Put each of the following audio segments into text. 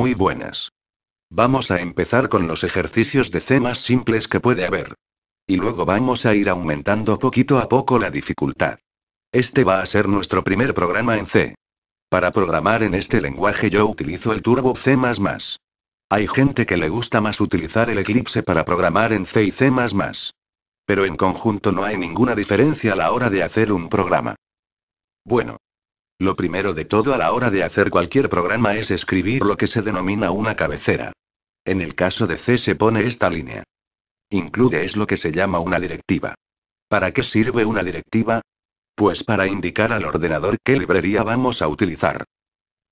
muy buenas. Vamos a empezar con los ejercicios de C más simples que puede haber. Y luego vamos a ir aumentando poquito a poco la dificultad. Este va a ser nuestro primer programa en C. Para programar en este lenguaje yo utilizo el Turbo C++. Hay gente que le gusta más utilizar el Eclipse para programar en C y C++. Pero en conjunto no hay ninguna diferencia a la hora de hacer un programa. Bueno, lo primero de todo a la hora de hacer cualquier programa es escribir lo que se denomina una cabecera. En el caso de C se pone esta línea. Include es lo que se llama una directiva. ¿Para qué sirve una directiva? Pues para indicar al ordenador qué librería vamos a utilizar.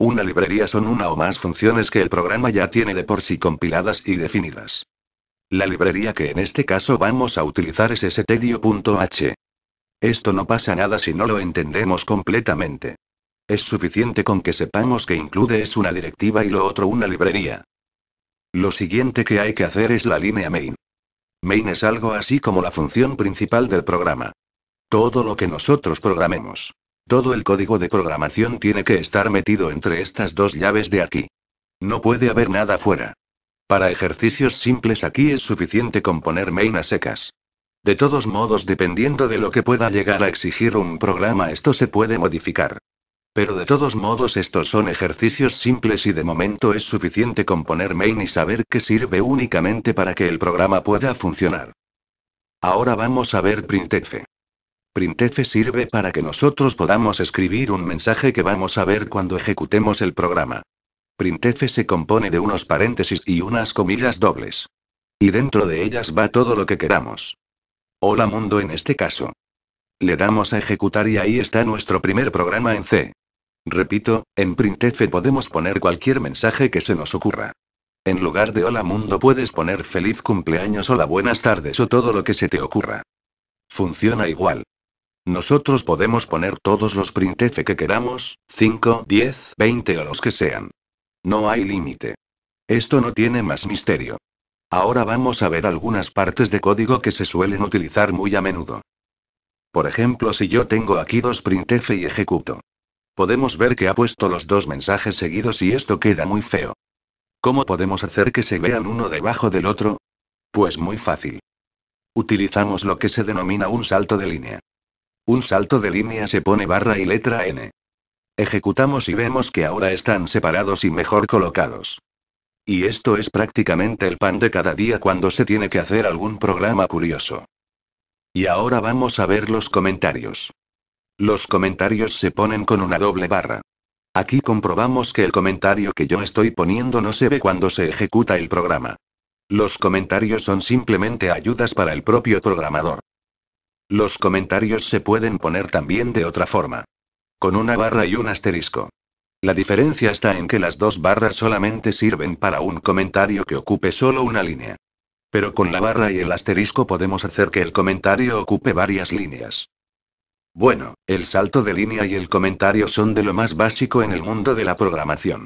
Una librería son una o más funciones que el programa ya tiene de por sí compiladas y definidas. La librería que en este caso vamos a utilizar es stdio.h. Esto no pasa nada si no lo entendemos completamente. Es suficiente con que sepamos que Include es una directiva y lo otro una librería. Lo siguiente que hay que hacer es la línea main. Main es algo así como la función principal del programa. Todo lo que nosotros programemos. Todo el código de programación tiene que estar metido entre estas dos llaves de aquí. No puede haber nada fuera. Para ejercicios simples aquí es suficiente con poner main a secas. De todos modos, dependiendo de lo que pueda llegar a exigir un programa, esto se puede modificar. Pero de todos modos estos son ejercicios simples y de momento es suficiente componer main y saber que sirve únicamente para que el programa pueda funcionar. Ahora vamos a ver printf. Printf sirve para que nosotros podamos escribir un mensaje que vamos a ver cuando ejecutemos el programa. Printf se compone de unos paréntesis y unas comillas dobles. Y dentro de ellas va todo lo que queramos. Hola mundo en este caso. Le damos a ejecutar y ahí está nuestro primer programa en C. Repito, en Printf podemos poner cualquier mensaje que se nos ocurra. En lugar de hola mundo puedes poner feliz cumpleaños, hola buenas tardes o todo lo que se te ocurra. Funciona igual. Nosotros podemos poner todos los printf que queramos, 5, 10, 20 o los que sean. No hay límite. Esto no tiene más misterio. Ahora vamos a ver algunas partes de código que se suelen utilizar muy a menudo. Por ejemplo, si yo tengo aquí dos printf y ejecuto Podemos ver que ha puesto los dos mensajes seguidos y esto queda muy feo. ¿Cómo podemos hacer que se vean uno debajo del otro? Pues muy fácil. Utilizamos lo que se denomina un salto de línea. Un salto de línea se pone barra y letra N. Ejecutamos y vemos que ahora están separados y mejor colocados. Y esto es prácticamente el pan de cada día cuando se tiene que hacer algún programa curioso. Y ahora vamos a ver los comentarios. Los comentarios se ponen con una doble barra. Aquí comprobamos que el comentario que yo estoy poniendo no se ve cuando se ejecuta el programa. Los comentarios son simplemente ayudas para el propio programador. Los comentarios se pueden poner también de otra forma. Con una barra y un asterisco. La diferencia está en que las dos barras solamente sirven para un comentario que ocupe solo una línea. Pero con la barra y el asterisco podemos hacer que el comentario ocupe varias líneas. Bueno, el salto de línea y el comentario son de lo más básico en el mundo de la programación.